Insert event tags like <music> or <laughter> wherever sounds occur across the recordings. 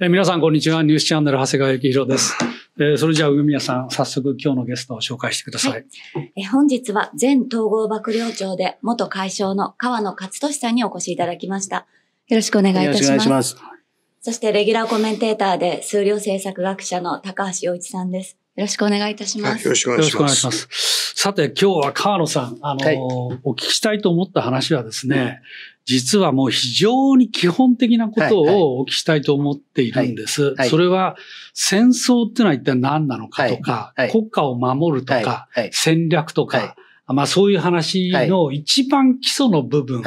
え皆さん、こんにちは。ニュースチャンネル、長谷川幸宏です。えそれじゃあ、梅宮さん、早速今日のゲストを紹介してください。はい、え本日は、前統合幕僚長で、元会長の河野克俊さんにお越しいただきました。よろしくお願いいたします。よろしくお願いします。そして、レギュラーコメンテーターで、数量政策学者の高橋洋一さんです。よろしくお願いいたします。はい、よろしくお願いします。さて、今日は河野さん、あの、はい、お聞きしたいと思った話はですね、実はもう非常に基本的なことをお聞きしたいと思っているんです。はいはい、それは、戦争っていうのは一体何なのかとか、はい、国家を守るとか、戦略とか、まあそういう話の一番基礎の部分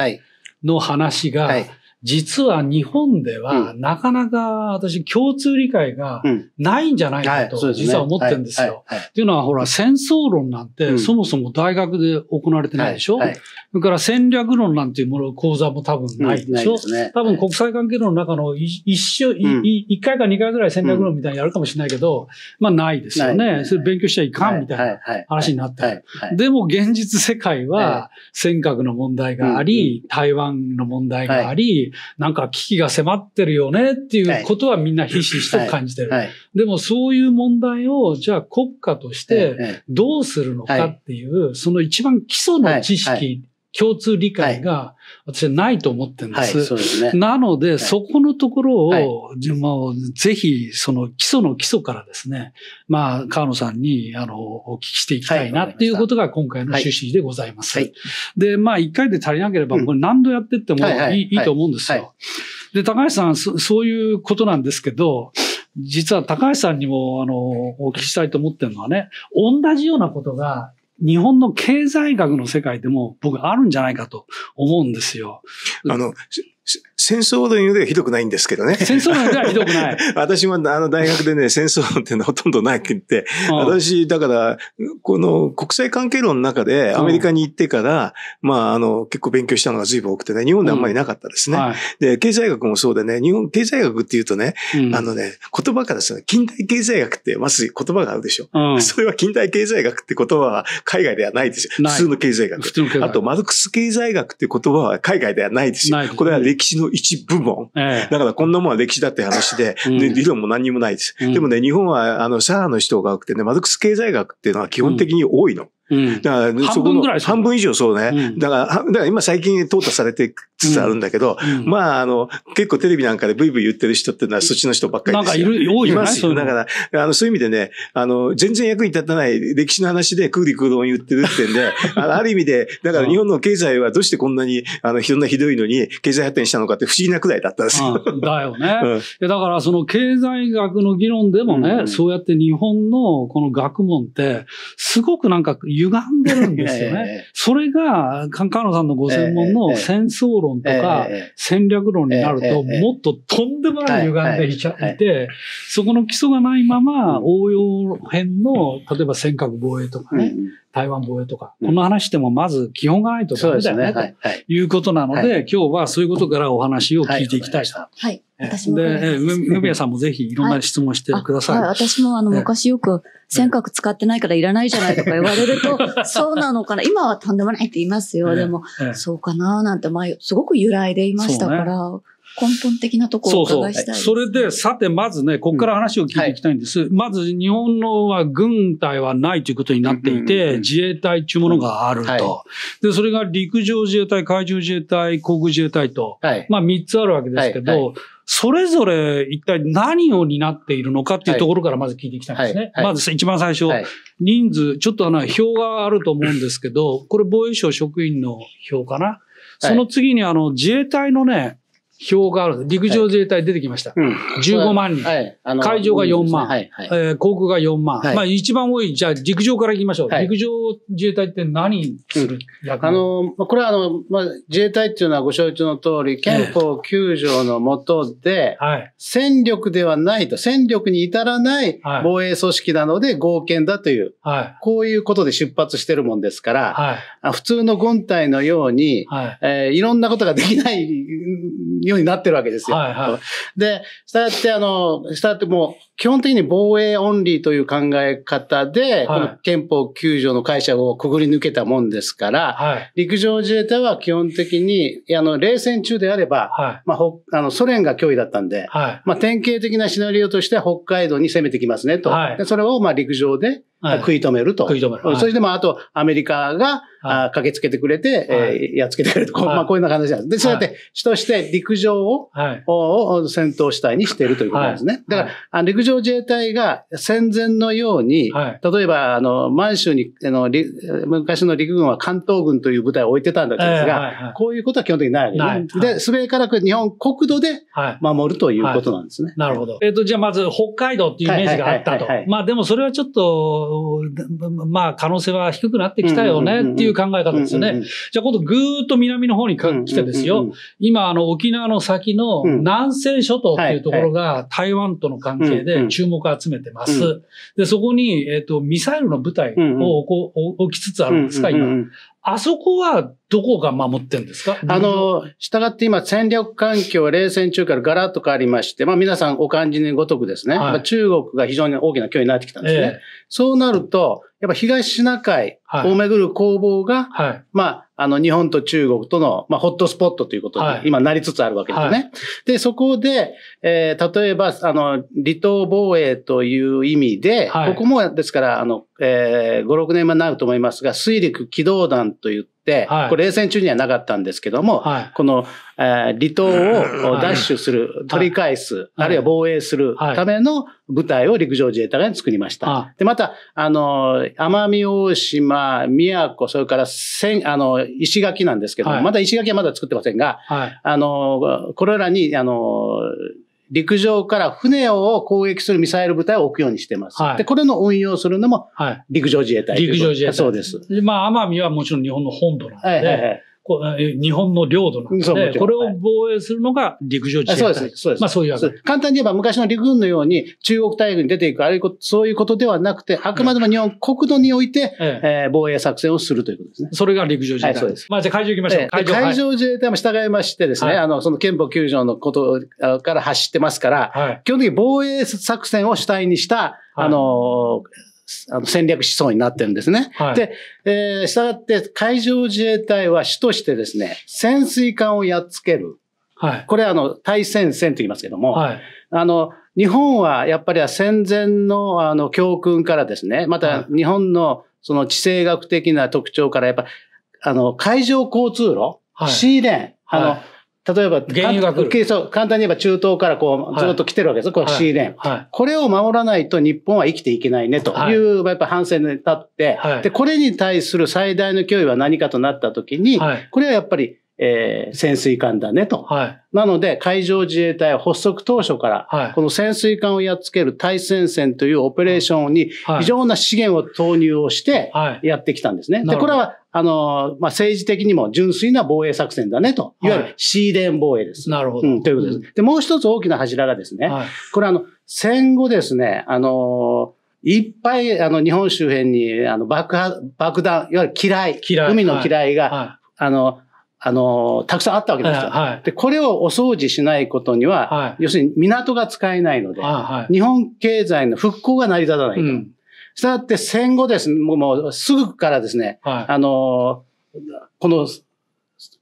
の話が、実は日本では、なかなか私共通理解がないんじゃないかと、実は思ってるんですよ。っていうのは、ほら、戦争論なんて、そもそも大学で行われてないでしょ、それから戦略論なんていうもの、講座も多分ないでしょ、多分国際関係論の中の一週、一回か二回ぐらい戦略論みたいにやるかもしれないけど、まあないですよね。それ勉強しちゃいかんみたいな話になってる。でも現実世界は、尖閣の問題があり、台湾の問題があり、なんか危機が迫ってるよねっていうことはみんなひしひしと感じてる。でもそういう問題をじゃあ国家としてどうするのかっていう、その一番基礎の知識共通理解が私はないと思ってるんです。はい、そうですね。なので、そこのところを、はい、ぜひ、その基礎の基礎からですね、まあ、河野さんに、あの、お聞きしていきたいなっていうことが今回の趣旨でございます。はい、で、まあ、一回で足りなければ、これ何度やってってもいいと思うんですよ。で、高橋さんそ、そういうことなんですけど、実は高橋さんにも、あの、お聞きしたいと思ってるのはね、同じようなことが日本の経済学の世界でも僕あるんじゃないかと思うんですよ。あの、戦争というではひどくないんですけどね。戦争ではひどくない。<laughs> 私もあの大学でね、戦争っていうのはほとんどなくて、うん、私、だから、この国際関係論の中でアメリカに行ってから、うん、まあ、あの、結構勉強したのが随分多くてね、日本であんまりなかったですね。うんはい、で、経済学もそうでね、日本経済学っていうとね、あのね、言葉からその近代経済学ってまず言葉があるでしょ。それは近代経済学って言葉は海外ではないですよ。普通の経済学。あと、マルクス経済学って言葉は海外ではないですよ。これは歴史の一部門。えだからこんなもんは歴史だって話で、<laughs> うん、理論も何にもないです。うん、でもね、日本は、あの、シャアの人が多くてね、マルクス経済学っていうのは基本的に多いの。うんだから、そこの半分以上そうね。だから、だから今最近淘汰されてつつあるんだけど、うんまあ、あの、結構テレビなんかでブイブイ言ってる人っていうのはそっちの人ばっかりですなんかいる、多いじゃいますよ。だから、あの、そういう意味でね、あの、全然役に立たない歴史の話でクーリクードン言ってるってんで、<laughs> あある意味で、だから日本の経済はどうしてこんなに、あの、いろんなひどいのに経済発展したのかって不思議なくらいだったんですよ。だよね。<laughs> うん、だから、その経済学の議論でもね、うんそうやって日本のこの学問って、すごくなんか歪んでるんですよね。<laughs> それが、カカン菅野さんのご専門の戦争論論とか戦略論になると、もっととんでもない歪んでいちゃって、そこの基礎がないまま応用編の、例えば尖閣防衛とかね、台湾防衛とか、この話でもまず基本がないとダメだよね、ね、ということなので、はい、今日はそういうことからお話を聞いていきたいと。はい、私も。で、梅宮さんもぜひいろんな質問してください。はい、私もあの、昔よく、尖閣使ってないからいらないじゃないとか言われると、<laughs> そうなのかな。今はとんでもないって言いますよ。でも、そうかななんて前、すごく揺らいでいましたから。根本的なところをお伺いしたい、ね、そうそう。それで、さて、まずね、ここから話を聞いていきたいんです。うんはい、まず、日本のは軍隊はないということになっていて、うんうんうん、自衛隊というものがあると、うんはい、で、それが陸上自衛隊、海上自衛隊、航空自衛隊と、はい、まあ3つあるわけですけど、それぞれ一体何を担っているのかっていうところからまず聞いていきたいんですね。はいはいはい、まず一番最初、人数、ちょっとあの、表があると思うんですけど、これ防衛省職員の表かな。その次にあの、自衛隊のね、表がある。陸上自衛隊出てきました。はい、15万人、はい、海上が4万、はいはい、えー、航空が4万、はい。まあ一番多い、じゃあ陸上から行きましょう。陸上自衛隊って何する、役、うん、あの、これはあの、まあ、自衛隊っていうのはご承知の通り、憲法9条の下で、はい、戦力ではないと、戦力に至らない防衛組織なので合憲だという、はい、こういうことで出発してるもんですから、はい、普通の軍隊のように、はいえー、いろんなことができないようになってるわけですよ。はいはい、で、したってあの、したってもう、基本的に防衛オンリーという考え方で、はい、この憲法9条の解釈をくぐり抜けたもんですから、はい、陸上自衛隊は基本的に、あの、冷戦中であれば、はい、まあ、あのソ連が脅威だったんで、まあ、典型的なシナリオとして北海道に攻めてきますねと。でそれを、まあ、陸上で、食い止めると。はい、食い止める。そしてまあ、あと、アメリカが、はい、駆けつけてくれて、はい、えー、やっつけてくれると、まあ、こういうような形なんです。で、そうやって、主として陸上を、を戦闘主体にしているということなんですね。だから、陸上自衛隊が戦前のように、例えば、あの、満州に、あの、昔の陸軍は関東軍という部隊を置いてたんだけですが、こういうことは基本的にないわけです。で、スウェーから日本国土で守るということなんですね。なるほど。えっ、ー、と、じゃあまず、北海道っていうイメージがあったと。まあ、でもそれはちょっと、まあ可能性は低くなってきたよねっていう考え方ですよね。じゃあ今度ぐーっと南の方に来てですよ。今あの沖縄の先の南西諸島っていうところが台湾との関係で注目を集めてます。で、そこに、えっ、ー、と、ミサイルの部隊を置きつつあるんですか、今。あそこはどこが守ってんですかあの、従って今戦略環境は冷戦中からガラッと変わりまして、まあ皆さんお感じにごとくですね、はい、中国が非常に大きな脅威になってきたんですね。えー、そうなると、やっぱ東シナ海をめぐる攻防が、はい、まああの、日本と中国との、まあ、ホットスポットということで、今なりつつあるわけですね。はい、で、そこで、えー、例えば、あの、離島防衛という意味で、はい、ここも、ですから、あの、えー、5、6年前になると思いますが、水陸機動団といって、、はい、これ冷戦中にはなかったんですけども、はい、この、えー、離島を奪取する、取り返す、あるいは防衛するための部隊を陸上自衛隊が作りました。で、また、あの、奄美大島、宮古、それからせあの、石垣なんですけども、まだ石垣はまだ作ってませんが、あの、これらに、あの、陸上から船を攻撃するミサイル部隊を置くようにしてます。はい、で、これの運用するのも、陸上自衛隊、はい、陸上自衛隊。そうです。まあ、奄美はもちろん日本の本土なので、はいはいはい日本の領土なんで、ね、これを防衛するのが陸上自衛隊、そうです、そうです。まあそういうわけです。簡単に言えば昔の陸軍のように中国大陸に出ていく、あるいはそういうことではなくて、あくまでも日本国土において、ええ防衛作戦をするということですね。それが陸上自衛隊、はい、そうです。まあじゃあ海上行きましょう。海上自衛隊も従いましてですね、はい、あの、その憲法9条のことから発してますから、基本的に防衛作戦を主体にした、あのあの戦略思想になってるんですね。はい、で、えー、したがって海上自衛隊は主としてですね、潜水艦をやっつける。はい、これはあの、対戦線と言いますけども、はい、あの、日本はやっぱり戦前のあの教訓からですね、また日本のその地政学的な特徴からやっぱ、あの、海上交通路、はい、シーレーン、あの、例えば、原油が来るそう簡単に言えば中東からこう、ずっと来てるわけです。はい、これ C レーン、はい、はい、これを守らないと日本は生きていけないねという、やっぱ反省に立って、はい、で、これに対する最大の脅威は何かとなったときに、これはやっぱり、えー、潜水艦だねと。はい、なので、海上自衛隊は発足当初から、はい、この潜水艦をやっつける対戦線というオペレーションに、非常な資源を投入をして、やってきたんですね。はい、で、これはあの、まあ、政治的にも純粋な防衛作戦だねと。いわゆるシーデン防衛です。なるほど、うん。ということです、で、もう一つ大きな柱がですね、はい、これあの、戦後ですね、あの、いっぱい、あの、日本周辺に、あの、爆破、爆弾、いわゆる嫌い海の嫌いが、はいあの、あの、たくさんあったわけですよ。はい、で、これをお掃除しないことには、要するに港が使えないので、日本経済の復興が成り立たないと。うんしたって戦後ですうもうすぐからですね、はい、あの、この、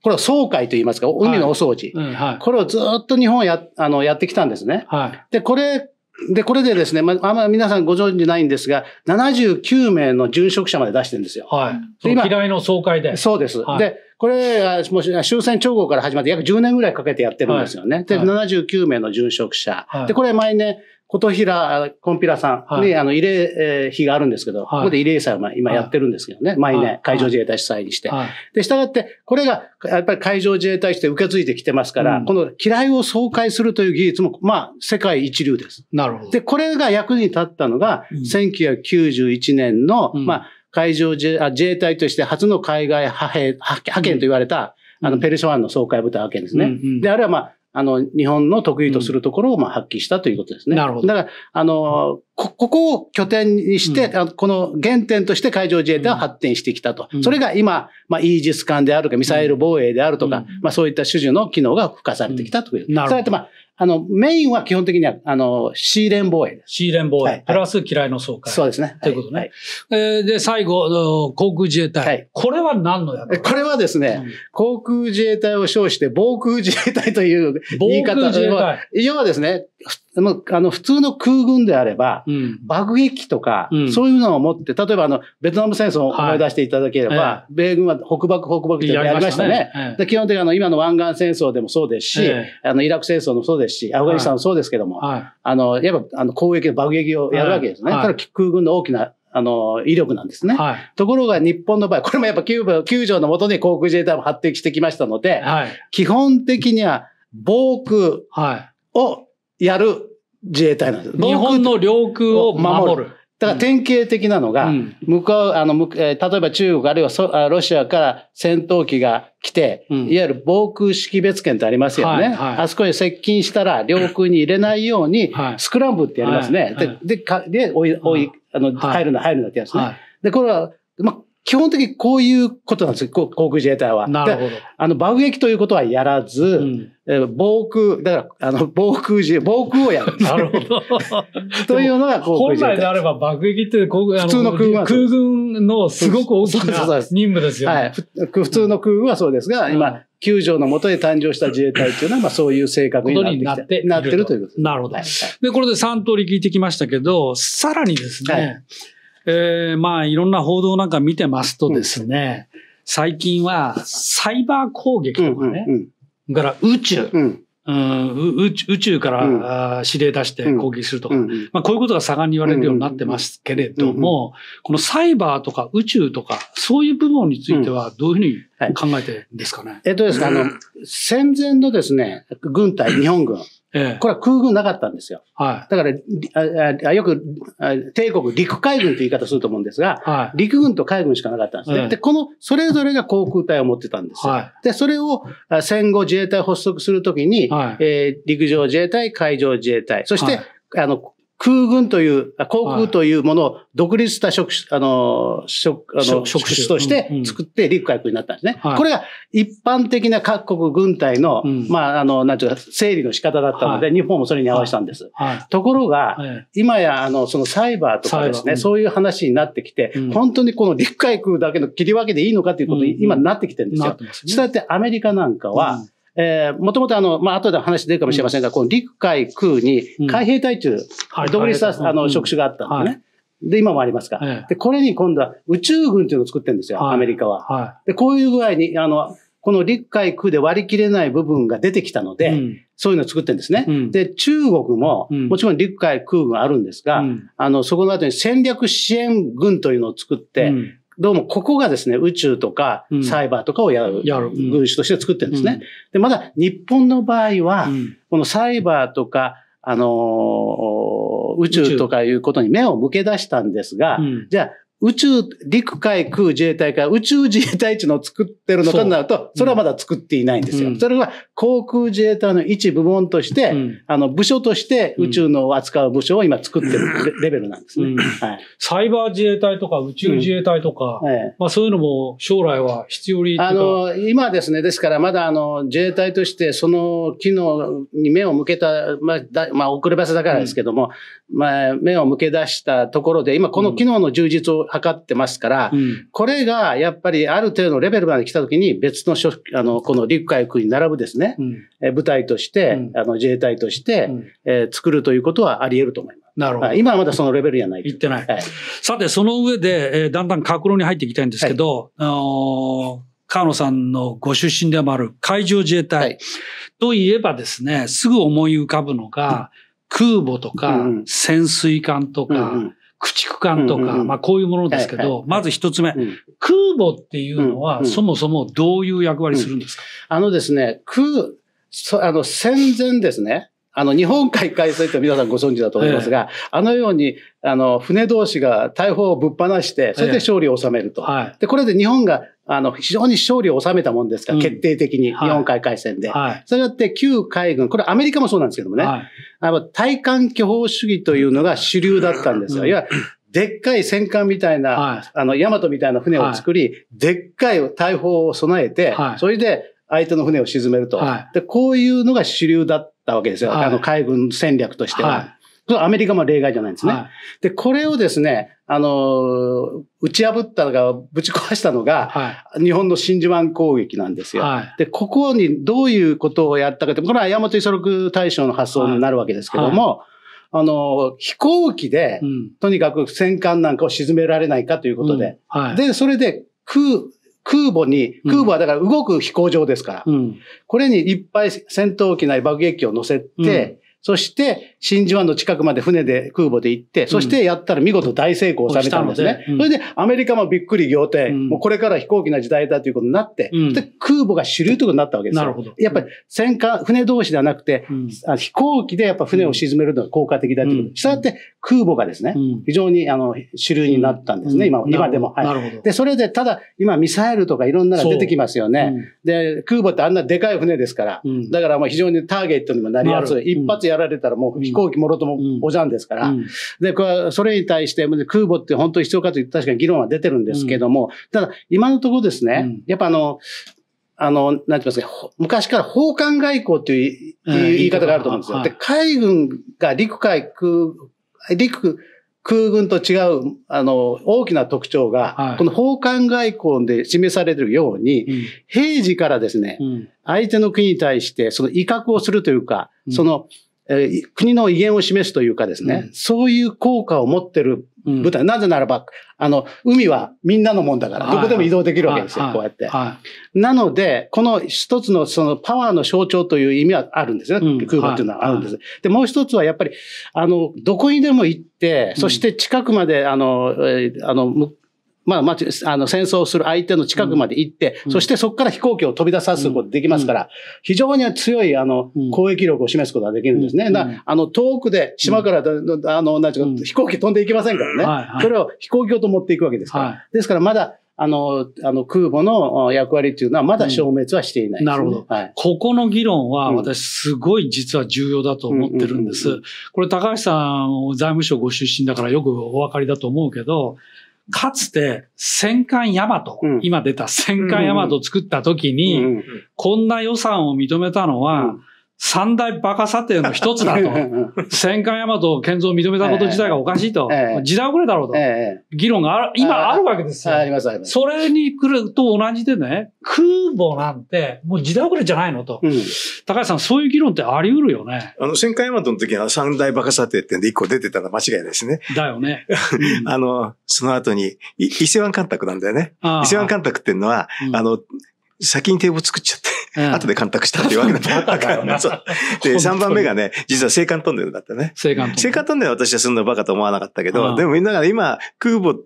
これは総会と言いますか、海のお掃除。はいうんはい、これをずっと日本や、あの、やってきたんですね。で、これ、で、これでですね、まあ、あんまり皆さんご存知ないんですが、79名の殉職者まで出してるんですよ。はい。で今、嫌いの総会で。そうです。はい、で、これが、もう終戦直後から始まって約10年ぐらいかけてやってるんですよね。はい、で、79名の殉職者。はい、で、これ毎年、琴平コンピラさんに、はい、あの、慰霊碑があるんですけど、はい、ここで慰霊祭を今やってるんですけどね、はい、毎年海上自衛隊主催にして。で、従って、これがやっぱり海上自衛隊して受け継いできてますから、うん、この機雷を総海するという技術も、まあ、世界一流です。なるほど。で、これが役に立ったのが、1991年の、うん、まあ、海上自衛隊として初の海外派兵、派遣と言われた、あの、ペルシャワンの総会部隊派遣ですね。で、あれはまあ、あの、日本の得意とするところをまあ発揮したということですね。なるほど。だから、あの、こ、ここを拠点にして、うん、この原点として海上自衛隊は発展してきたと。うん、それが今、まあ、イージス艦であるとか、ミサイル防衛であるとか、うん、まあ、そういった種々の機能が付加されてきたという。なるほど。そうやって、まあ、あの、メインは基本的には、あの、シーレン防衛です。シーレン防衛。プラス嫌いの総会。そうですね。ということね。えで、最後、航空自衛隊。はい、これは何のつこれはですね、航空自衛隊を称して、防空自衛隊という言い方防空自衛隊。要はですね、あの普通の空軍であれば、爆撃機とか、そういうのを持って、例えばあのベトナム戦争を思い出していただければ、米軍は北爆、北爆ってやりましたね。基本的にあの今の湾岸戦争でもそうですし、あのイラク戦争もそうですですし、アフガニスタンもそうですけども、はい、あの、やっぱ、あの、攻撃、爆撃をやるわけですね。はい、ただ、空軍の大きな、あの、威力なんですね。はい、ところが日本の場合、これもやっぱ9、九条のもとに航空自衛隊も発展してきましたので、はい、基本的には防空をやる自衛隊なんです。日本の領空を守る。だから典型的なのが、うん、向こう、あの、例えば中国あるいはロシアから戦闘機が来て、うん、いわゆる防空識別圏ってありますよね。はいはい、あそこに接近したら領空に入れないように、スクランブルってやりますね。はいはい、で、で、かで、おい、おい、あの、入るな、入るなってやつね。で、これは、ま基本的にこういうことなんですよ、航空自衛隊は。なるほど。あの、爆撃ということはやらず、うん、防空、だから、あの、防空自、衛、防空をやる。<laughs> なるほど。<laughs> というのが航空自衛隊。本来であれば爆撃って航空、普通の空軍空軍のすごく大きな任務ですよね。はい。普通の空軍はそうですが、うん、今、九条のもとで誕生した自衛隊というのは、まあそういう性格になってなってるということです。なるほど。で、これで3通り聞いてきましたけど、さらにですね、はいえー、まあいろんな報道なんか見てますとですね、うん、最近はサイバー攻撃とかね、うんうんうん、から宇宙、うん宇宙から、うん、指令出して攻撃するとか、うん、まあ、こういうことが盛んに言われるようになってますけれども、このサイバーとか宇宙とか、そういう部分についてはどういうふうに考えてるんですかね、はい、えっとですね、あの、戦前のですね、軍隊、日本軍。ええ、これは空軍なかったんですよ。はい、だから、よく、帝国陸海軍という言い方すると思うんですが、はい、陸軍と海軍しかなかったんですね。で、この、それぞれが航空隊を持ってたんですよ。はい、で、それを戦後自衛隊発足するときに、はい、えー、陸上自衛隊、海上自衛隊、そして、あの、空軍という、航空というものを独立した職種、あの、職、あの、職種として作って陸海空になったんですね。はい、これが一般的な各国軍隊の、うん、まあ、あの、なんていうか、整理の仕方だったので、はい、日本もそれに合わせたんです。はい、ところが、今や、あの、そのサイバーとかですね、うん、そういう話になってきて、うん、本当にこの陸海空だけの切り分けでいいのかということに今なってきてるんですよ。そうや、ね、ってアメリカなんかは、えー、もともとあの、まあ、後で話出るかもしれませんが、うん、この陸海空に海兵隊という、独立した、あの、職種があったんですね。で、今もありますが、ええ、で、これに今度は宇宙軍というのを作ってるんですよ、はい、アメリカは、はい。で、こういう具合に、あの、この陸海空で割り切れない部分が出てきたので、うん、そういうのを作ってるんですね。うん、で、中国も、うん、もちろん陸海空軍あるんですが、あの、そこの後に戦略支援軍というのを作って、どうもここがですね、宇宙とかサイバーとかをやる、軍種として作ってるんですね。で、まだ日本の場合は、このサイバーとか、あの宇宙とかいうことに目を向け出したんですが、じゃあ宇宙、陸海空自衛隊から宇宙自衛隊地の作ってるのかになると、それはまだ作っていないんですよ。うん、それは航空自衛隊の一部門として、うん、あの、部署として宇宙の扱う部署を今作ってる <laughs> レベルなんですね。サイバー自衛隊とか宇宙自衛隊とか、まあそういうのも将来は必要にあの、今ですね、ですからまだあの、自衛隊としてその機能に目を向けた、まあ、だまあ遅ればせだからですけども、まあ目を向け出したところで、今この機能の充実を測ってますから、うん、これがやっぱりある程度のレベルまで来た時に別のあのこの陸海空に並ぶですね、うん、え部隊として、うん、あの自衛隊として、うん、えー、作るということはあり得ると思います。なるほど。今はまだそのレベルじゃない。言ってない。はい、さて、その上で、えー、だんだん格論に入っていきたいんですけど、はい、あの河野さんのご出身でもある海上自衛隊、はい、といえばですね、すぐ思い浮かぶのが、空母とか、潜水艦とか、うんうん、駆逐艦とか、まあこういうものですけど、まず一つ目、空母っていうのは、そもそもどういう役割するんですか、あのですね、空、あの戦前ですね、あの、日本海海水って皆さんご存知だと思いますが、あのように、あの、船同士が大砲をぶっ放して、それで勝利を収めると。はい、で、これで日本が、あの、非常に勝利を収めたもんですから、決定的に、日本海海戦で、はい。それやって旧海軍、これアメリカもそうなんですけどもね、はい、やっぱ体感巨峰主義というのが主流だったんですよ。いわでっかい戦艦みたいな、はい、あの、ヤマトみたいな船を作り、はい、でっかい大砲を備えて、はい、それで相手の船を沈めると、で。こういうのが主流だったわけですよ。あの、海軍戦略としては。アメリカも例外じゃないんですね。はい、で、これをですね、あの、打ち破ったのが、ぶち壊したのが、はい、日本の真珠湾攻撃なんですよ、はい、で、ここにどういうことをやったかって、これは山本五十六大将の発想になるわけですけども、あの、飛行機で、うん、とにかく戦艦なんかを沈められないかということで、うん、で、それで空、空母に、空母はだから動く飛行場ですから、うん、これにいっぱい戦闘機ない爆撃機を乗せて、そして、真珠湾の近くまで船で、空母で行って、そしてやったら見事大成功されたんですね。うん、それで、アメリカもびっくり仰天、うん、もうこれから飛行機の時代だということになって、うん、で空母が主流ということになったわけですよ。なるほど。やっぱり戦艦、船同士ではなくて、あ飛行機でやっぱ船を沈めるのが効果的だということ。したがって空母がですね、非常にあの主流になったんですね、今、今でも。はい。なるほど。で、それで、ただ、今ミサイルとかいろんなのが出てきますよね。で、空母ってあんなでかい船ですから、だからもう非常にターゲットにもなりやすい。一発やられたらもう飛行機もろともおじゃんですから、で、これそれに対して空母って本当に必要かという確かに議論は出てるんですけども、ただ今のところですね、やっぱあの、あの、なんて言いますか、昔から奉還外交という言い方があると思うんですよ。で、海軍が陸海空、陸、空軍と違う、あの、大きな特徴が、はい、この奉還外交で示されるように、うん、平時からですね、うん、相手の国に対して、その威嚇をするというか、うん、その、国の威厳を示すというかですね、うん、そういう効果を持ってる舞台、うん、なぜならば、あの、海はみんなのもんだから、どこでも移動できるわけですよ、はいはい、こうやって、はい。なので、この一つのそのパワーの象徴という意味はあるんですね、うん、空母というのはあるんです。で、もう一つはやっぱり、あの、どこにでも行って、そして近くまで、あの、あの、まあ、まあ、あの、戦争する相手の近くまで行って、うん、そしてそこから飛行機を飛び出さすことできますから、うん、非常に強い、あの、攻撃力を示すことができるんですね。うん、あの、遠くで島から、あの、なんていうか、飛行機飛んでいきませんからね。はいはい、それを飛行機をと思っていくわけですから。はい、ですから、まだ、あの、あの空母の役割というのはまだ消滅はしていない、ねうん、なるほど、はい。ここの議論は私すごい実は重要だと思ってるんです。これ高橋さん財務省ご出身だからよくお分かりだと思うけど、かつて戦艦ヤマト、今出た戦艦ヤマトを作った時に、こんな予算を認めたのは、三大馬鹿査定の一つだと。<laughs> 戦艦大和建造を認めたこと自体がおかしいと。ええ、時代遅れだろうと。え、議論がある今あるわけですよ。あります、あります。それに来ると同じでね、空母なんてもう時代遅れじゃないのと。うん、高橋さん、そういう議論ってあり得るよね。あの、戦艦大和の時は三大馬鹿査定ってんで一個出てたの間違いないですね。だよね。<laughs> あの、その後に、伊勢湾干拓なんだよね。伊勢湾干拓っていうのは、うん、あの、先に堤防作っちゃって、うん、後で干拓したっていうわけだったからで、3番目がね、実は青函トンネルだったね。青函トンネル。青函トンネルは私はそんなバカと思わなかったけど、でもみんなが今、空母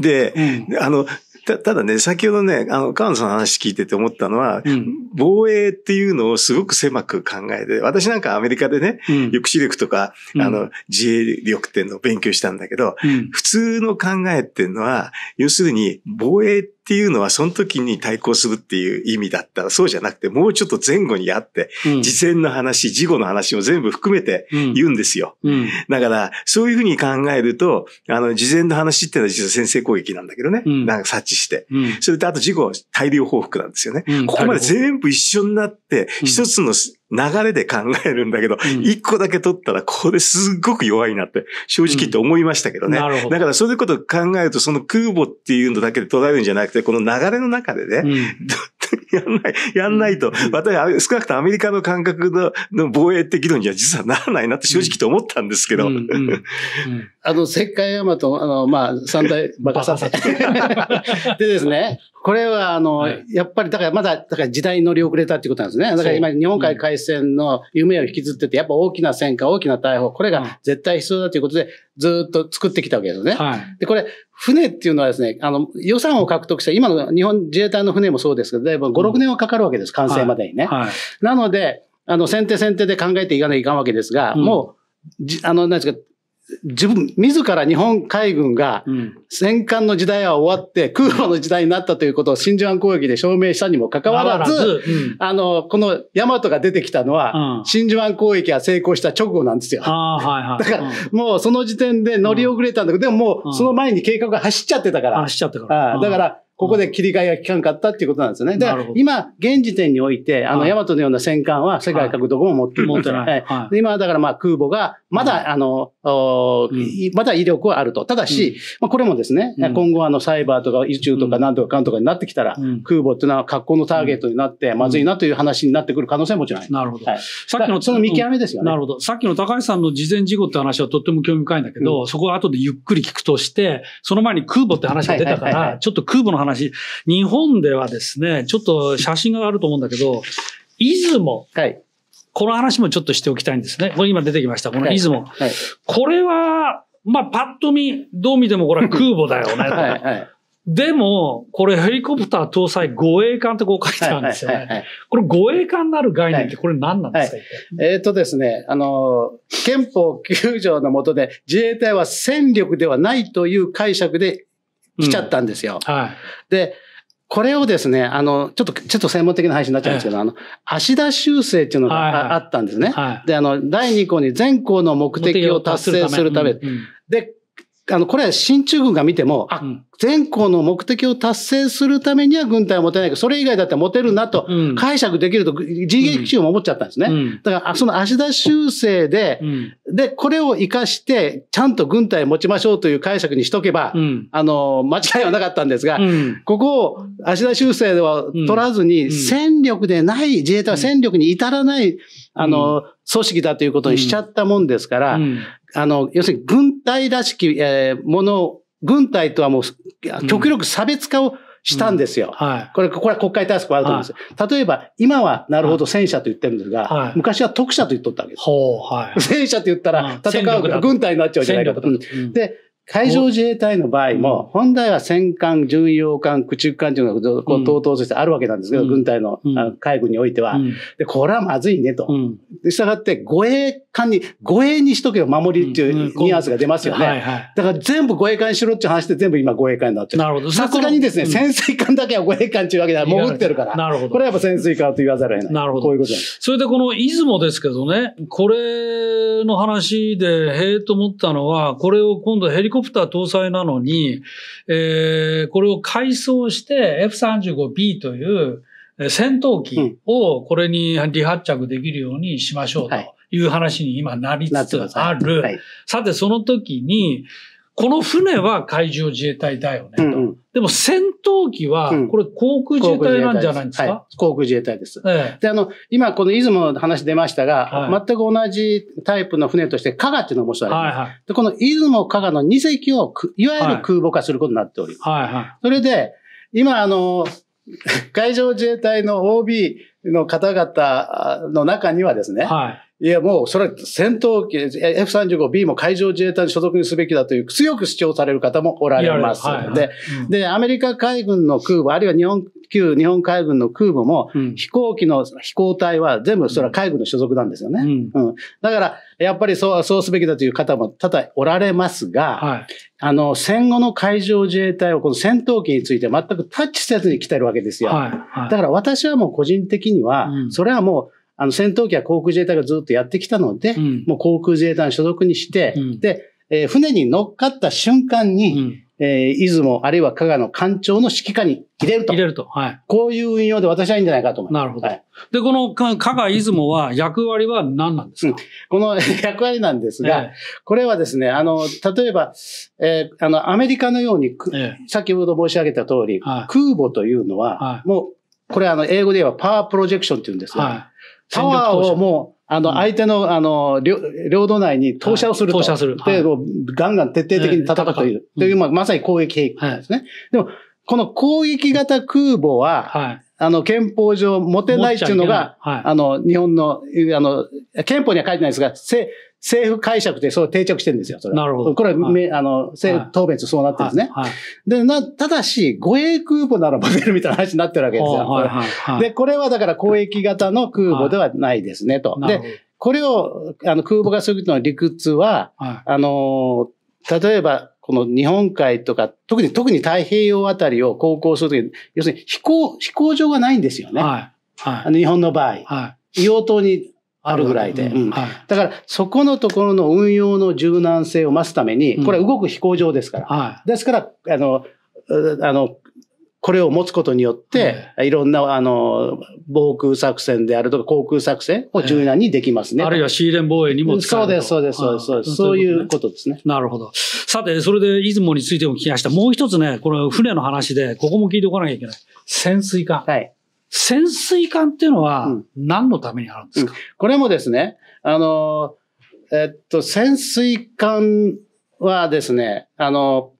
で、あの、たただね、先ほどね、あの、河野さんの話聞いてて思ったのは、うん、防衛っていうのをすごく狭く考えて、私なんかアメリカでね、うん、抑止力とか、あの、自衛力っていうのを勉強したんだけど、普通の考えっていうのは、要するに、防衛ってっていうのはその時に対抗するっていう意味だったらそうじゃなくてもうちょっと前後にあって、うん、事前の話、事後の話も全部含めて言うんですよ。うんうん、だからそういうふうに考えると、あの事前の話っていうのは実は先制攻撃なんだけどね。なんか察知して。それとあと事後大量報復なんですよね。ここまで全部一緒になって一つの流れで考えるんだけど、一、うん、個だけ取ったらこれすっごく弱いなって正直言って思いましたけどね。うん、なるほどだからそういうことを考えるとその空母っていうのだけで捉えるんじゃなくて、この流れの中でね、やんない、<laughs> やんないと、私、少なくともアメリカの感覚の防衛的論には実はならないなって正直と思ったんですけど。あの、石灰山と、あの、まあ、三大バカさでですね、これは、あの、はい、やっぱり、だからまだ、だから時代に乗り遅れたっていうことなんですね。だから今、日本海海戦の夢を引きずってて、やっぱ大きな戦火、大きな大砲、これが絶対必要だということで、ずっと作ってきたわけですね。はい、で、これ、船っていうのはですね、あの、予算を獲得した、今の日本自衛隊の船もそうですけど、だいぶ5、6年はかかるわけです、完成までにね。はい、なので、あの、先手先手で考えていかないといかんわけですが、うん、もう、じあの、なんですか、自分、自ら日本海軍が戦艦の時代は終わって空母の時代になったということを真珠湾攻撃で証明したにもかかわらず、あの、この大和が出てきたのは、真珠湾攻撃が成功した直後なんですよ。だからもうその時点で乗り遅れたんだけど、でももうその前に計画が走っちゃってたから。走っちゃったから。だから、ここで切り替えが効かんかったっていうことなんですよね。で、今、現時点において、あの、ヤマトのような戦艦は世界各国も持ってる。持ってない。は今、だからまあ空母が、まだ、あの、まだ威力はあると。ただし、まあこれもですね、今後あのサイバーとか宇宙とかなんとかかんとかになってきたら、空母っていうのは格好のターゲットになって、まずいなという話になってくる可能性もちろんなるほど。さっきの、その見極めですよね。なるほど。さっきの高橋さんの事前事故って話はとっても興味深いんだけど、そこは後でゆっくり聞くとして、その前に空母って話が出たから、ちょっと空母の話話、日本ではですね、ちょっと写真があると思うんだけど、出雲。はい。この話もちょっとしておきたいんですね。これ今出てきました。この出雲。はいはい、これは、まあ、パッと見、どう見てもこれは <laughs> 空母だよね。はい、でも、これヘリコプター搭載護衛艦ってこう書いてあるんですよね。はいはいはいはい、これ護衛艦になる概念ってこれ何なんですか、はいはい、えっ、とですね、あの、憲法9条の下で自衛隊は戦力ではないという解釈で来ちゃったんですよ。うん、はい、で、これをですね、あの、ちょっと、ちょっと専門的な配信になっちゃうんですけど、えあの、足田修正っていうのが、はいはい、あったんですね、はい。で、あの、第2項に全項の目的を達成するため、で、あの、これは進駐軍が見ても、あ、全項の目的を達成するためには軍隊は持てないけど、それ以外だったら持てるなと解釈できると、自撃中も思っちゃったんですね。だから、その足田修正で、で、これを活かして、ちゃんと軍隊持ちましょうという解釈にしとけば、あの、間違いはなかったんですが、ここを足田修正では取らずに、戦力でない、自衛隊は戦力に至らない、あの、組織だということにしちゃったもんですから、あの、要するに軍隊らしき、えー、ものを、軍隊とはもう、極力差別化をしたんですよ。うんうん、はい、これ、これは国会対策があると思うんです、はい、例えば、今はなるほど戦車と言ってるんですが、はい、昔は特車と言っとったわけです。ほうはい、<laughs> 戦車と言ったら、戦う軍隊になっちゃうじゃないかと。うん、で、海上自衛隊の場合も、本来は戦艦、巡洋艦、駆逐艦というのがこう等々としてあるわけなんですけど、うん、軍隊の,、海軍においては、うん、で、これはまずいねと。うん、従って、護衛艦に、護衛にしとけよ、守りっていうニュアンスが出ますよね。はいはい、だから全部護衛艦にしろっていう話で全部今護衛艦になってる。なるほど。さすがにですね、潜水艦だけは護衛艦っていうわけでは潜ってるから。なるほど。これはやっぱ潜水艦と言わざるを得ない。なるほど。こういうことそれでこの出雲ですけどね、これの話で、へえと思ったのは、これを今度ヘリココプター搭載なのに、えー、これを改装して F35B という戦闘機をこれに離発着できるようにしましょうという話に今なりつつある。はいはい、さて、その時に、この船は海上自衛隊だよねと。うんうん、でも戦闘機は、これ航空自衛隊なんじゃないんですか、うん、航空自衛隊ですはい、です、ええ、で、あの、今この出雲の話出ましたが、はい、全く同じタイプの船として、加賀っていうのも面白い、ゃる。で、この出雲加賀の2隻を、いわゆる空母化することになっております。はいはい、それで、今、あの、<laughs> 海上自衛隊の OB の方々の中にはですね、はいいや、もう、それ、戦闘機、F35B も海上自衛隊に所属にすべきだという、強く主張される方もおられますで、で、アメリカ海軍の空母、あるいは日本、旧日本海軍の空母も、飛行機の飛行隊は全部、それは海軍の所属なんですよね。うん。うん、だから、やっぱりそう、そうすべきだという方も多々おられますが、はい、あの、戦後の海上自衛隊はこの戦闘機について全くタッチせずに来てるわけですよ。はいはい、だから私はもう個人的には、それはもう、あの戦闘機は航空自衛隊がずっとやってきたので、うん、もう航空自衛隊の所属にして、うん、で、えー、船に乗っかった瞬間に、うん、えー、出雲あるいは加賀の艦長の指揮下に入れると。入れると。はい。こういう運用で私はいいんじゃないかと思います。なるほど。はい、で、この加賀出雲は役割は何なんですか、この <laughs> 役割なんですが、えー、これはですね、あの、例えば、えー、あの、アメリカのように、えー、先ほど申し上げた通り、はい、空母というのは、はい、もう、これあの、英語で言えばパワープロジェクションって言うんですよ。はいパワーをもう、あの、相手の、あの、領領土内に投射をすると。投射する。で、ガンガン徹底的に戦っという、という、まあ、まさに攻撃兵器ですね。でも、この攻撃型空母は、あの、憲法上持てないっていうのが、はい、あの、日本の、あの、憲法には書いてないですが、政府解釈でそう定着してるんですよ、それなるほど。これ、はい、あの、政府答弁とそうなってるんですね。はい、で、な、ただし、護衛空母なら持てるみたいな話になってるわけですよ。はいはいはい、で、これはだから公益型の空母ではないですね、と。で、これを、あの、空母がするとの理屈は、あの、例えば、この日本海とか、特に、特に太平洋あたりを航行するとき、要するに飛行、飛行場がないんですよね。はい。はい、あの日本の場合。はい。硫黄島にあるぐらいで。うんはい、だから、そこのところの運用の柔軟性を増すために、これは動く飛行場ですから。うん、はい、ですから、あの、あの、これを持つことによって、いろんな、あの、防空作戦であるとか、航空作戦を柔軟にできますね。あるいはシーレン防衛にも使えるそうです、そうです、そうです、そういうことですね。なるほど。さて、それで出雲についても聞きました。もう一つね、この船の話で、ここも聞いておかなきゃいけない。潜水艦。はい。潜水艦っていうのは、何のためにあるんですか、うん、これもですね、あの、えっと、潜水艦はですね、あの、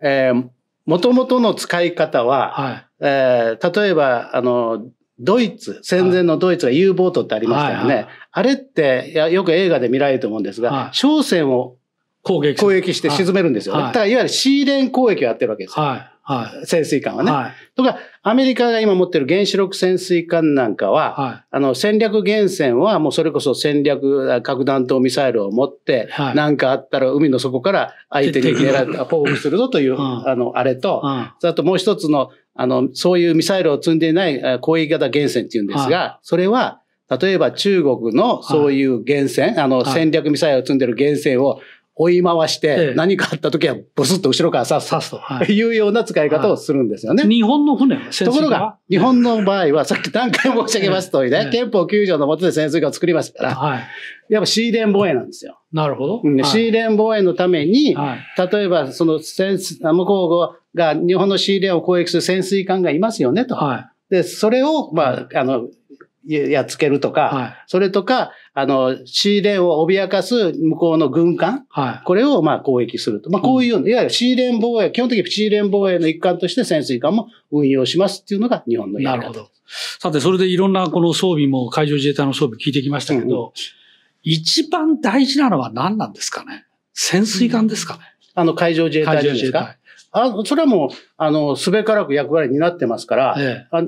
えー、もともとの使い方は、はい、えー、例えば、あの、ドイツ、戦前のドイツが U ボートってありましたよね。はいはい、あれってや、よく映画で見られると思うんですが、はい、商船を攻撃して沈めるんですよ。はい、だからいわゆるシーレン攻撃をやってるわけですよ。はいはい、潜水艦はね。はい、とか、アメリカが今持ってる原子力潜水艦なんかは、はい、あの戦略原潜はもうそれこそ戦略核弾頭ミサイルを持って、はい、なんかあったら海の底から相手に狙った報復するぞという、あの、あれと、あともう一つの、あの、そういうミサイルを積んでいない攻撃型原潜っていうんですが、それは、例えば中国のそういう源泉、はい、あの戦略ミサイルを積んでる源泉を追い回して、何かあった時はボスッと後ろから刺すと、すい、いうような使い方をするんですよね。日本の船ところが、日本の場合は、さっき段階申し上げますとね、憲法9条の下で潜水艦を作りますから、はい、やっぱシーレン防衛なんですよ。なるほど。シーレン防衛のために、例えばその潜水、向こうが日本のシーレンを攻撃する潜水艦がいますよねと。で、それを、まあ、あの、やっつけるとか、それとか、あの、シーレーンを脅かす向こうの軍艦、はい、これをまあ攻撃すると。まあこういう、うん、いわゆるシーレーン防衛、基本的にシーレーン防衛の一環として潜水艦も運用しますっていうのが日本のやり方なるほど。さて、それでいろんなこの装備も海上自衛隊の装備聞いてきましたけど、うん一番大事なのは何なんですかね潜水艦ですかね、うん、あの海上自衛隊ですかあそれはもう、あの、すべからく役割になってますから、ええ、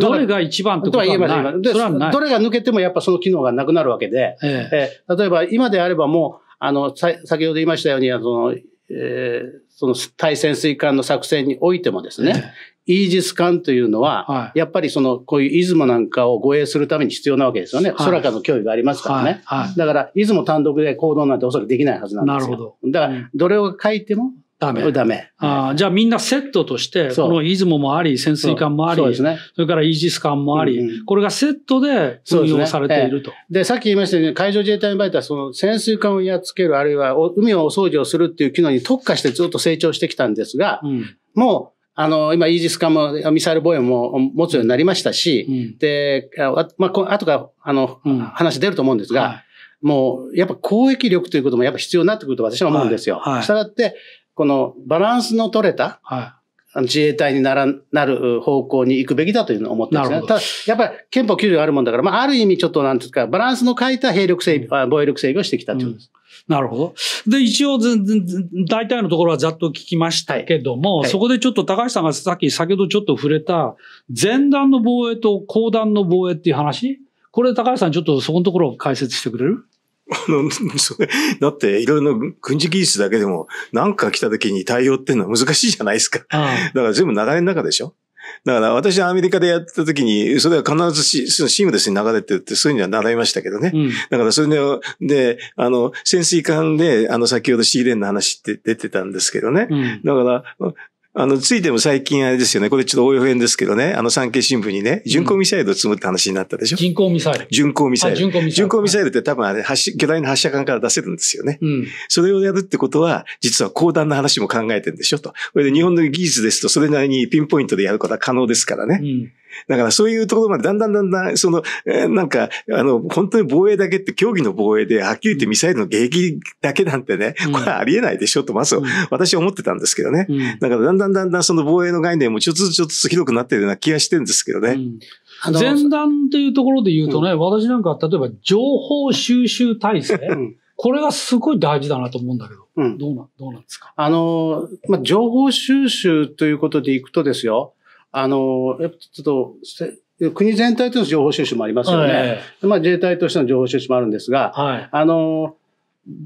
どれが一番とかは言えませんどれが抜けてもやっぱその機能がなくなるわけで、ええ例えば今であればもう、あの、先ほど言いましたように、あの、えー、その対潜水艦の作戦においてもですね、えイージス艦というのは、はい、やっぱりその、こういう出雲なんかを護衛するために必要なわけですよね。はい、空からの脅威がありますからね。はい、だから、出雲単独で行動なんておそらくできないはずなんですよ。なるほど。だから、どれを書いても、ダメ。ダメ。あじゃあみんなセットとして、この出雲もあり、潜水艦もあり、そ、ね、れからイージス艦もあり、うんうん、これがセットで運用されていると。で、ねえさっき言いましたように、海上自衛隊の場合はその潜水艦をやっつける、あるいは海をお掃除をするっていう機能に特化してずっと成長してきたんですが、うん、もう、あの、今、イージス艦も、ミサイル防衛も持つようになりましたし、うん、で、あまあ、後から、あの、うん、話出ると思うんですが、はいもう、やっぱ攻撃力ということもやっぱ必要になってくると私は思うんですよ。はいはい、したがって、このバランスの取れた、はい、自衛隊にならなる方向に行くべきだというのを思ってますね。ただ、やっぱり憲法9条があるもんだから、まあ、ある意味ちょっとなんですか、バランスの変えた兵力整備、防衛力整備をしてきたということです。うん、なるほど。で、一応、大体のところはざっと聞きましたけども、はいはい、そこでちょっと高橋さんがさっき、先ほどちょっと触れた、前段の防衛と後段の防衛っていう話これ、高橋さん、ちょっとそこのところを解説してくれるあの、そだって、いろいろな軍事技術だけでも、なんか来た時に対応っていうのは難しいじゃないですか。ああだから全部流れの中でしょだから私はアメリカでやった時に、それは必ずし、そのシームレスに流れてるって、そういうのは習いましたけどね。うん、だからそれで、で、あの、潜水艦で、あの、先ほどシーレンの話って出てたんですけどね。うん、だから、あの、ついても最近あれですよね。これちょっと応用編ですけどね。あの、産経新聞にね、巡航ミサイルを積むって話になったでしょ、巡航ミサイル。巡航ミサイル。巡航ミサイル。って多分あれ、巨大な発射管から出せるんですよね。うん。それをやるってことは、実は高段の話も考えてるんでしょと。これで日本の技術ですと、それなりにピンポイントでやることは可能ですからね。うん。だからそういうところまでだんだんだんだん、その、なんか、あの、本当に防衛だけって、競技の防衛で、はっきり言ってミサイルの迎撃だけなんてね、これありえないでしょと、まず、私は思ってたんですけどね。だからだんだんだんだんその防衛の概念もちょっとずつちょっとずつひどくなってるような気がしてるんですけどね。前段っていうところで言うとね、私なんか例えば情報収集体制。これがすごい大事だなと思うんだけど、うん、どうな、どうなんですかあの、まあ、情報収集ということでいくとですよ、あの、やっぱちょっと、国全体として情報収集もありますよね。はい、まあ、自衛隊としての情報収集もあるんですが、はい、あの、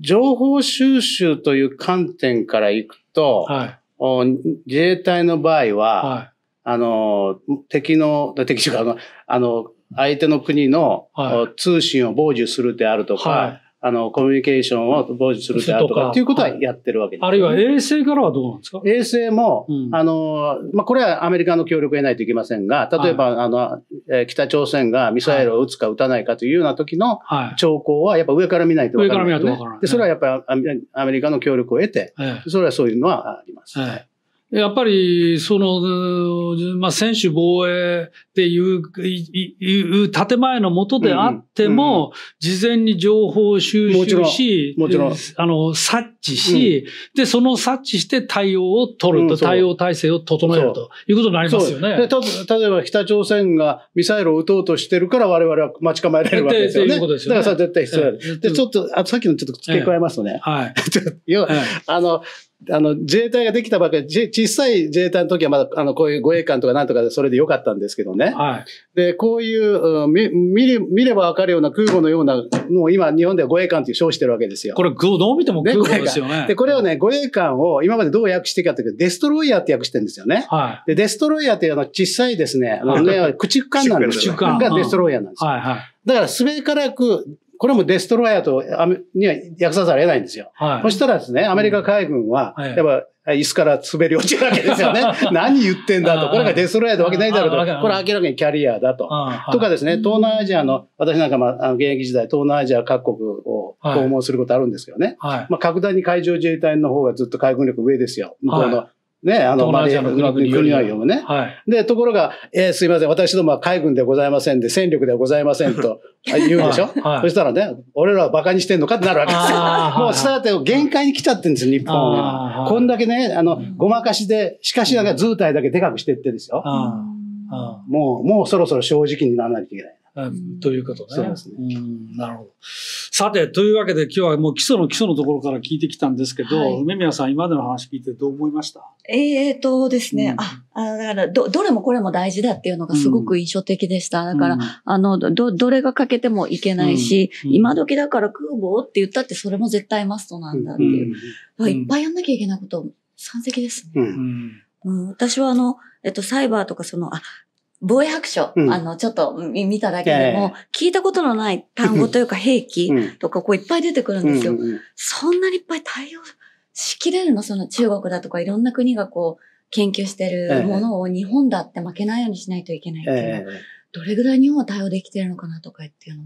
情報収集という観点からいくと、はい、自衛隊の場合は、はい、あの、敵の、敵とかうあの、相手の国の通信を傍受するであるとか、あの、コミュニケーションを傍受するであるとか、っていうことはやってるわけです、ね、あるいは衛星からはどうなんですか衛星も、うん、あの、まあ、これはアメリカの協力を得ないといけませんが、例えば、はい、あの、え北朝鮮がミサイルを撃つか撃たないかというような時の兆候は、やっぱ上から見ないと分からない、ね、上から見ないと分からない、で、それはやっぱりアメリカの協力を得て、はい、それはそういうのはあります。はいやっぱり、その、まあ、選手防衛っていう、いう建前のもとであっても、事前に情報収集し、もちろん、あの、察知し、で、その察知して対応を取ると、対応体制を整えるということになりますよね。で例えば北朝鮮がミサイルを撃とうとしてるから我々は待ち構えられるわけですよね。だからさ、絶対必要で、ちょっと、あさっきのちょっと付け加えますとね。はい。<laughs> 要は、あの、あの、自衛隊ができたばかり、小さい自衛隊の時はまだ、あの、こういう護衛官とかなんとかでそれでよかったんですけどね。はい。で、こういう、見、見れ見ればわかるような空母のような、もう今日本では護衛官という称してるわけですよ。これ、どう見ても空母ですよね。ねで、これをね、護衛官を今までどう訳してきたというと、デストロイヤーって訳してるんですよね。はい。で、デストロイヤーっていうのは小さいですね、あのね、駆逐艦なんですよ。駆逐艦。がデストロイヤーなんですよ。はいはい。だから、すべからく、これもデストロイヤーとには訳さざるを得ないんですよ。はい、そしたらですね、アメリカ海軍は、やっぱ椅子から滑り落ちるわけですよね。何言ってんだと。これがデストロイヤーってわけないだろうと。これ明らかにキャリアだと。とかですね、東南アジアの、私なんかまあ、現役時代、東南アジア各国を訪問することあるんですけどね。はい、まあ、格段に海上自衛隊の方がずっと海軍力上ですよ。向こうのね、あの、マレーの国は読むね。はい。で、ところが、えー、すいません、私どもは海軍でございませんで、戦力ではございませんと <laughs> 言うでしょ、はい、そしたらね、俺らは馬鹿にしてんのかってなるわけですよ。<laughs> もうスタート限界に来ちゃってるんですよ、日本は。こんだけね、あの、ごまかしで、しかしながら図体だけでかくしてってですよ。うんもう、もうそろそろ正直にならないといけない。ということね。そうですね。なるほど。さて、というわけで今日はもう基礎の基礎のところから聞いてきたんですけど、はい、梅宮さん今までの話聞いてどう思いましたえーとですね、うん、あ、あだからど、どれもこれも大事だっていうのがすごく印象的でした。うん、だから、うん、あの、ど、どれが欠けてもいけないし、今時だから空母って言ったってそれも絶対マストなんだっていう。いっぱいやんなきゃいけないこと山積ですね。うんうん、私はあの、えっと、サイバーとかその、あ、防衛白書、うん、あの、ちょっと見ただけでも、聞いたことのない単語というか兵器とか、こういっぱい出てくるんですよ。うんそんなにいっぱい対応しきれるのその中国だとか、いろんな国がこう、研究してるものを日本だって負けないようにしないといけないっていうどれぐらい日本は対応できてるのかなとかっていうの。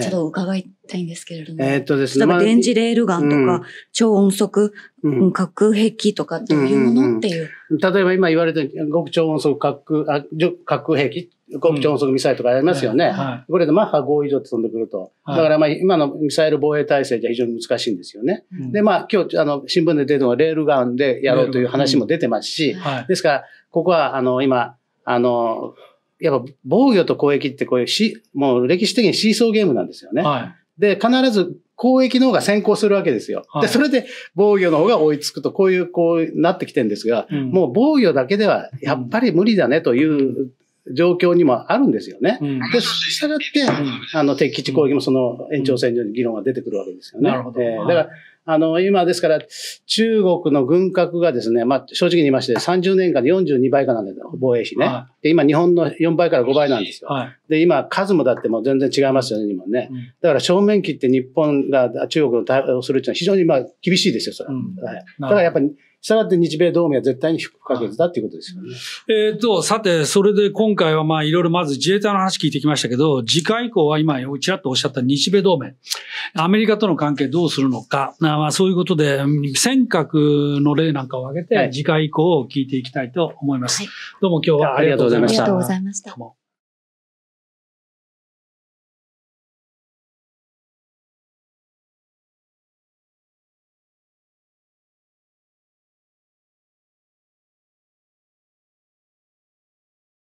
ちょっと伺いたいんですけれども。えー、っとですね。例えば電磁レールガンとか、まあうん、超音速、うん、核兵器とかっていうものっていう。うんうん例えば今言われてる極超音速核、あ核兵器極超音速ミサイルとかありますよね。うんはいこれでマッハ5以上って飛んでくると。だからまあ今のミサイル防衛体制じゃ非常に難しいんですよね。うん、でまあ今日あの新聞で出るのはレールガンでやろうという話も出てますし、はい、ですからここはあの今、あの、やっぱ防御と攻撃ってこういうし、もう歴史的にシーソーゲームなんですよね。はい、で、必ず攻撃の方が先行するわけですよ。はい、で、それで防御の方が追いつくと、こういう、こうなってきてるんですが、うん、もう防御だけではやっぱり無理だねという状況にもあるんですよね。うん、で、したがって、うん、あの、敵基地攻撃もその延長線上に議論が出てくるわけですよね。なるほど。えー、だから、あの、今ですから、中国の軍拡がですね、まあ、正直に言いまして、30年間で42倍かなんで、防衛費ね、はい。で、今、日本の4倍から5倍なんですよ。はい、で、今、数もだってもう全然違いますよね、今ね。うん、だから、正面切って日本が中国の対応するっていうのは非常にまあ、厳しいですよ、それは。うん、はい、だから、やっぱり、したがって日米同盟は絶対に不可欠だっていうことですよね。えっ、ー、と、さて、それで今回はまあいろいろまず自衛隊の話聞いてきましたけど、次回以降は今、ちらっとおっしゃった日米同盟、アメリカとの関係どうするのか、まあそういうことで、尖閣の例なんかを挙げて、次回以降を聞いていきたいと思います。はい、どうも今日はありがとうございました。ありがとうございました。